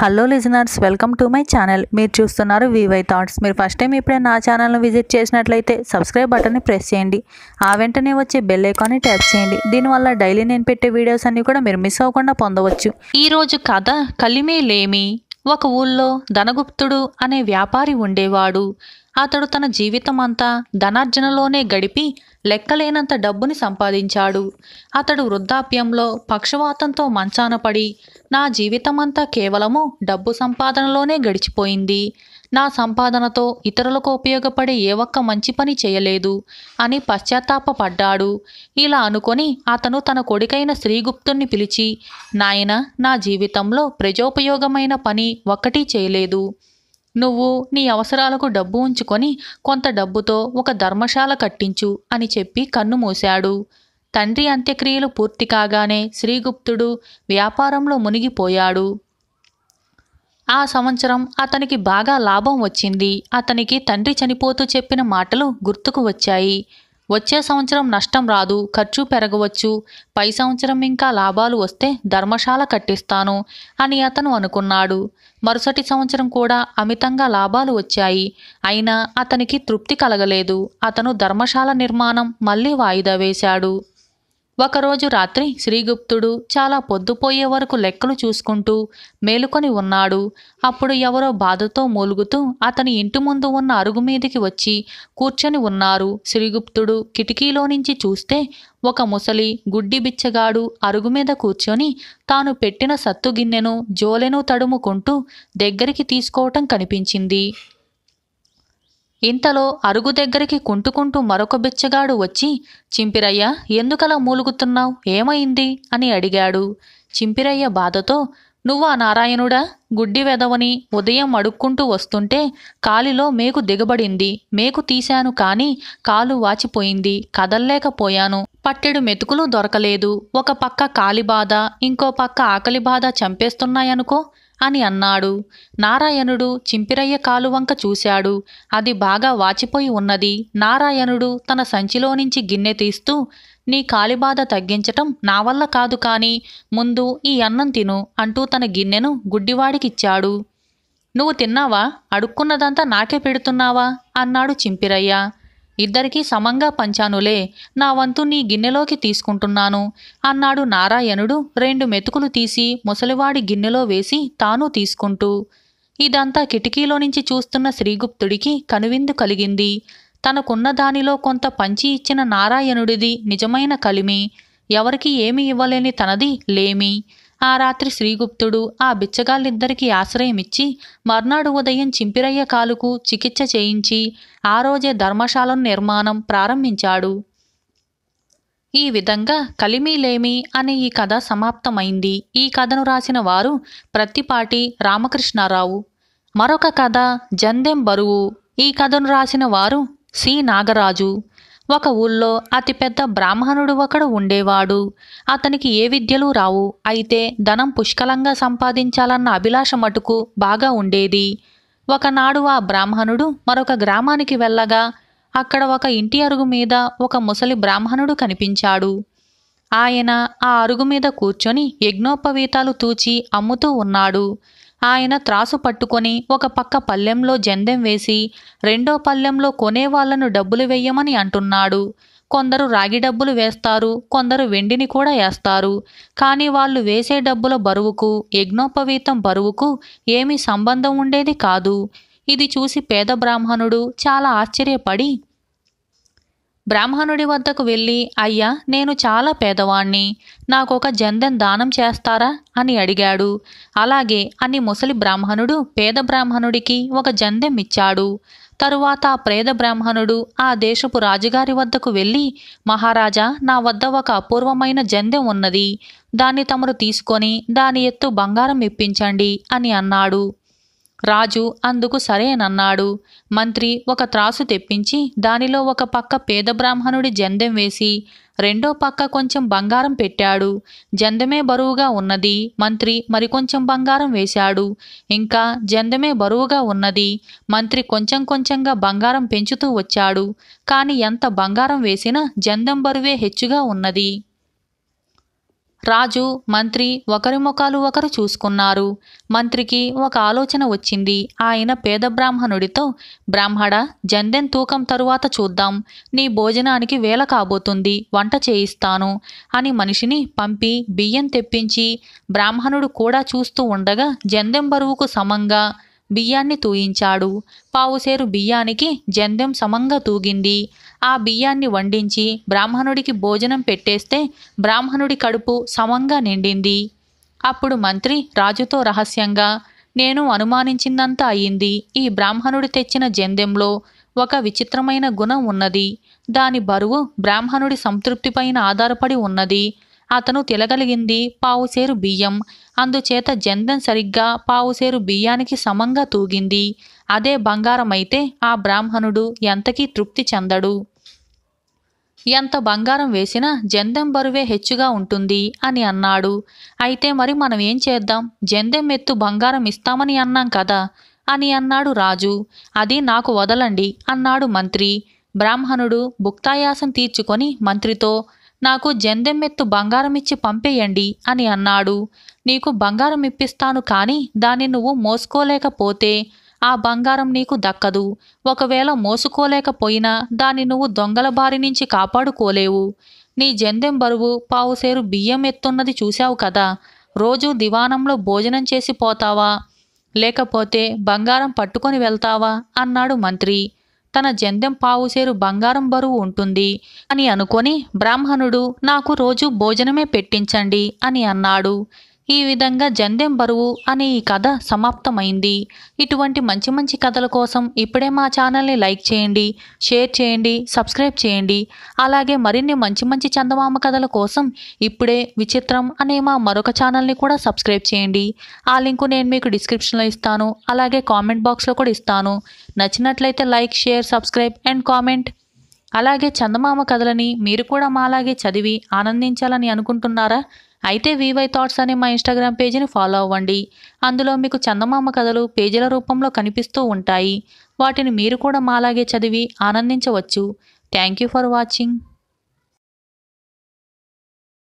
hello listeners welcome to my channel మీరు చూస్తున్నారు VY thoughts మీరు ఫస్ట్ టైం ఇప్పుడే నా ఛానల్ను విజిట్ చేసినట్లయితే సబ్స్క్రైబ్ బటన్ని ప్రెస్ చేయండి ఆ వెంటనే వచ్చే బెల్ ఐకాన్ని ట్యాప్ చేయండి దీనివల్ల డైలీ నేను పెట్టే వీడియోస్ అన్నీ కూడా మీరు మిస్ అవ్వకుండా పొందవచ్చు ఈరోజు కథ కలిమే లేమి ఒక ఊళ్ళో ధనగుప్తుడు అనే వ్యాపారి ఉండేవాడు అతడు తన జీవితం అంతా ధనార్జనలోనే గడిపి లెక్కలేనంత డబ్బుని సంపాదించాడు అతడు వృద్ధాప్యంలో పక్షవాతంతో మంచాన పడి నా జీవితమంతా కేవలము డబ్బు సంపాదనలోనే గడిచిపోయింది నా సంపాదనతో ఇతరులకు ఉపయోగపడే ఏ ఒక్క మంచి పని చేయలేదు అని పశ్చాత్తాపడ్డాడు ఇలా అనుకొని అతను తన కొడుకైన శ్రీగుప్తుణ్ణి పిలిచి నాయన నా జీవితంలో ప్రజోపయోగమైన పని ఒక్కటి చేయలేదు నువ్వు నీ అవసరాలకు డబ్బు ఉంచుకొని కొంత డబ్బుతో ఒక ధర్మశాల కట్టించు అని చెప్పి కన్ను మూశాడు తండ్రి అంత్యక్రియలు పూర్తి కాగానే శ్రీగుప్తుడు వ్యాపారంలో మునిగిపోయాడు ఆ సంవత్సరం అతనికి బాగా లాభం వచ్చింది అతనికి తండ్రి చనిపోతూ చెప్పిన మాటలు గుర్తుకు వచ్చాయి వచ్చే సంవత్సరం నష్టం రాదు ఖర్చు పెరగవచ్చు పై సంవత్సరం ఇంకా లాభాలు వస్తే ధర్మశాల కట్టిస్తాను అని అతను అనుకున్నాడు మరుసటి సంవత్సరం కూడా అమితంగా లాభాలు వచ్చాయి అయినా అతనికి తృప్తి కలగలేదు అతను ధర్మశాల నిర్మాణం మళ్ళీ వాయిదా వేశాడు ఒకరోజు రాత్రి శ్రీగుప్తుడు చాలా పొద్దుపోయే వరకు లెక్కలు చూసుకుంటూ మేలుకొని ఉన్నాడు అప్పుడు ఎవరో బాధతో మూలుగుతూ అతని ఇంటి ముందు ఉన్న అరుగు మీదికి వచ్చి కూర్చొని ఉన్నారు శ్రీగుప్తుడు కిటికీలో నుంచి చూస్తే ఒక ముసలి గుడ్డి బిచ్చగాడు అరుగు మీద కూర్చొని తాను పెట్టిన సత్తుగిన్నెను జోలెను తడుముకుంటూ దగ్గరికి తీసుకోవటం కనిపించింది ఇంతలో అరుగు దగ్గరికి కుంటుకుంటూ మరొక బిచ్చగాడు వచ్చి చింపిరయ్య ఎందుకలా మూలుగుతున్నావు ఏమైంది అని అడిగాడు చింపిరయ్య బాధతో నువ్వా నారాయణుడా గుడ్డి వెదవని ఉదయం అడుక్కుంటూ వస్తుంటే కాలిలో మేకు దిగబడింది మేకు తీశాను కాని కాలు వాచిపోయింది కదల్లేకపోయాను పట్టెడు మెతుకులు దొరకలేదు ఒక పక్క కాలి బాధ ఇంకో పక్క ఆకలి బాధ చంపేస్తున్నాయనుకో అని అన్నాడు నారాయణుడు చింపిరయ్య కాలువంక చూశాడు అది బాగా వాచిపోయి ఉన్నది నారాయణుడు తన సంచిలో నుంచి గిన్నె తీస్తూ నీ కాలిబాధ తగ్గించటం నా వల్ల కాదు కాని ముందు ఈ అన్నం తిను అంటూ తన గిన్నెను గుడ్డివాడికిచ్చాడు నువ్వు తిన్నావా అడుక్కున్నదంతా నాకే పెడుతున్నావా అన్నాడు చింపిరయ్య ఇద్దరికీ సమంగా పంచానులే నా వంతు నీ గిన్నెలోకి తీసుకుంటున్నాను అన్నాడు నారాయణుడు రెండు మెతుకులు తీసి ముసలివాడి గిన్నెలో వేసి తాను తీసుకుంటూ ఇదంతా కిటికీలో నుంచి చూస్తున్న శ్రీగుప్తుడికి కనువిందు కలిగింది తనకున్న దానిలో కొంత పంచి ఇచ్చిన నారాయణుడిది నిజమైన కలిమి ఎవరికి ఏమి ఇవ్వలేని తనది లేమి ఆ రాత్రి శ్రీగుప్తుడు ఆ బిచ్చగాళ్ళిద్దరికీ ఆశ్రయమిచ్చి మర్నాడు ఉదయం చింపిరయ్య కాలుకు చికిత్స చేయించి ఆ రోజే ధర్మశాలను నిర్మాణం ప్రారంభించాడు ఈ విధంగా కలిమీలేమి అనే ఈ కథ సమాప్తమైంది ఈ కథను రాసిన వారు ప్రత్తిపాటి రామకృష్ణారావు మరొక కథ జందెం బరువు ఈ కథను రాసిన వారు సి నాగరాజు ఒక ఊళ్ళో అతిపెద్ద బ్రాహ్మణుడు ఒకడు ఉండేవాడు అతనికి ఏ విద్యలు రావు అయితే ధనం పుష్కలంగా సంపాదించాలన్న అభిలాష మటుకు బాగా ఉండేది ఒకనాడు ఆ బ్రాహ్మణుడు మరొక గ్రామానికి వెళ్ళగా అక్కడ ఒక ఇంటి అరుగు మీద ఒక ముసలి బ్రాహ్మణుడు కనిపించాడు ఆయన ఆ అరుగు మీద కూర్చొని యజ్ఞోపవీతాలు తూచి అమ్ముతూ ఉన్నాడు ఆయన త్రాసు పట్టుకొని ఒక పక్క పల్లెంలో జెందెం వేసి రెండో పల్లెంలో కొనేవాళ్లను డబ్బులు వెయ్యమని అంటున్నాడు కొందరు రాగి డబ్బులు వేస్తారు కొందరు వెండిని కూడా వేస్తారు కానీ వాళ్ళు వేసే డబ్బుల బరువుకు యజ్ఞోపవీతం బరువుకు ఏమీ సంబంధం ఉండేది కాదు ఇది చూసి పేద బ్రాహ్మణుడు చాలా ఆశ్చర్యపడి బ్రాహ్మణుడి వద్దకు వెళ్ళి అయ్యా నేను చాలా పేదవాణ్ణి నాకొక జందెం దానం చేస్తారా అని అడిగాడు అలాగే అని ముసలి బ్రాహ్మణుడు పేద బ్రాహ్మణుడికి ఒక జందెం ఇచ్చాడు తరువాత ఆ ప్రేద బ్రాహ్మణుడు ఆ దేశపు రాజుగారి వద్దకు వెళ్ళి మహారాజా నా వద్ద ఒక అపూర్వమైన జందెం ఉన్నది దాన్ని తమరు తీసుకొని దాని ఎత్తు బంగారం ఇప్పించండి అని అన్నాడు రాజు అందుకు సరేనన్నాడు మంత్రి ఒక త్రాసు తెప్పించి దానిలో ఒక పక్క పేద బ్రాహ్మణుడి జందెం వేసి రెండో పక్క కొంచెం బంగారం పెట్టాడు జందమే బరువుగా ఉన్నది మంత్రి మరికొంచెం బంగారం వేశాడు ఇంకా జందమే బరువుగా ఉన్నది మంత్రి కొంచెం కొంచెంగా బంగారం పెంచుతూ వచ్చాడు కాని ఎంత బంగారం వేసినా జందం బరువే హెచ్చుగా ఉన్నది రాజు మంత్రి ఒకరి ముఖాలు ఒకరు చూసుకున్నారు మంత్రికి ఒక ఆలోచన వచ్చింది ఆయన పేద బ్రాహ్మణుడితో బ్రాహ్మడ జందెన్ తూకం తరువాత చూద్దాం నీ భోజనానికి వేల కాబోతుంది వంట చేయిస్తాను అని మనిషిని పంపి బియ్యం తెప్పించి బ్రాహ్మణుడు కూడా చూస్తూ ఉండగా జందెం బరువుకు సమంగా బియ్యాన్ని తూయించాడు పావుసేరు బియ్యానికి జంధ్యం సమంగా తూగింది ఆ బియ్యాన్ని వండించి బ్రాహ్మణుడికి భోజనం పెట్టేస్తే బ్రాహ్మణుడి కడుపు సమంగా నిండింది అప్పుడు మంత్రి రాజుతో రహస్యంగా నేను అనుమానించిందంతా అయింది ఈ బ్రాహ్మణుడు తెచ్చిన జందెంలో ఒక విచిత్రమైన గుణం ఉన్నది దాని బరువు బ్రాహ్మణుడి సంతృప్తిపైన ఆధారపడి ఉన్నది అతను తిలగలిగింది పావుసేరు బియ్యం అందుచేత జందం సరిగ్గా పావుసేరు బియ్యానికి సమంగా తూగింది అదే బంగారమైతే ఆ బ్రాహ్మణుడు ఎంతకీ తృప్తి చెందడు ఎంత బంగారం వేసినా జందెం బరువే హెచ్చుగా ఉంటుంది అని అన్నాడు అయితే మరి మనం ఏం చేద్దాం జందెం ఎత్తు బంగారం ఇస్తామని అన్నాం కదా అని అన్నాడు రాజు అది నాకు వదలండి అన్నాడు మంత్రి బ్రాహ్మణుడు భుక్తాయాసం తీర్చుకొని మంత్రితో నాకు జందెమ్మెత్తు బంగారం ఇచ్చి పంపేయండి అని అన్నాడు నీకు బంగారం ఇప్పిస్తాను కానీ దాన్ని నువ్వు మోసుకోలేకపోతే ఆ బంగారం నీకు దక్కదు ఒకవేళ మోసుకోలేకపోయినా దాన్ని నువ్వు దొంగల బారి నుంచి కాపాడుకోలేవు నీ జందెం బరువు పావుసేరు బియ్యం ఎత్తున్నది చూశావు కదా రోజూ దివానంలో భోజనం చేసి పోతావా లేకపోతే బంగారం పట్టుకొని వెళ్తావా అన్నాడు మంత్రి తన జందెం పావుసేరు బంగారం బరువు ఉంటుంది అని అనుకొని బ్రాహ్మణుడు నాకు రోజు భోజనమే పెట్టించండి అని అన్నాడు ఈ విధంగా జందెం బరువు అనే ఈ కథ సమాప్తమైంది ఇటువంటి మంచి మంచి కథల కోసం ఇప్పుడే మా ఛానల్ని లైక్ చేయండి షేర్ చేయండి సబ్స్క్రైబ్ చేయండి అలాగే మరిన్ని మంచి మంచి చందమామ కథల కోసం ఇప్పుడే విచిత్రం అనే మా మరొక ఛానల్ని కూడా సబ్స్క్రైబ్ చేయండి ఆ లింకు నేను మీకు డిస్క్రిప్షన్లో ఇస్తాను అలాగే కామెంట్ బాక్స్లో కూడా ఇస్తాను నచ్చినట్లయితే like share subscribe and comment అలాగే చందమామ కథలని మీరు కూడా మాలాగే చదివి ఆనందించాలని అనుకుంటున్నారా అయితే వివై థాట్స్ అనే మా ఇన్స్టాగ్రామ్ పేజీని ఫాలో అవ్వండి అందులో మీకు చందమామ కథలు పేజీల రూపంలో కనిపిస్తూ ఉంటాయి వాటిని మీరు కూడా మాలాగే చదివి ఆనందించవచ్చు థ్యాంక్ యూ ఫర్ వాచింగ్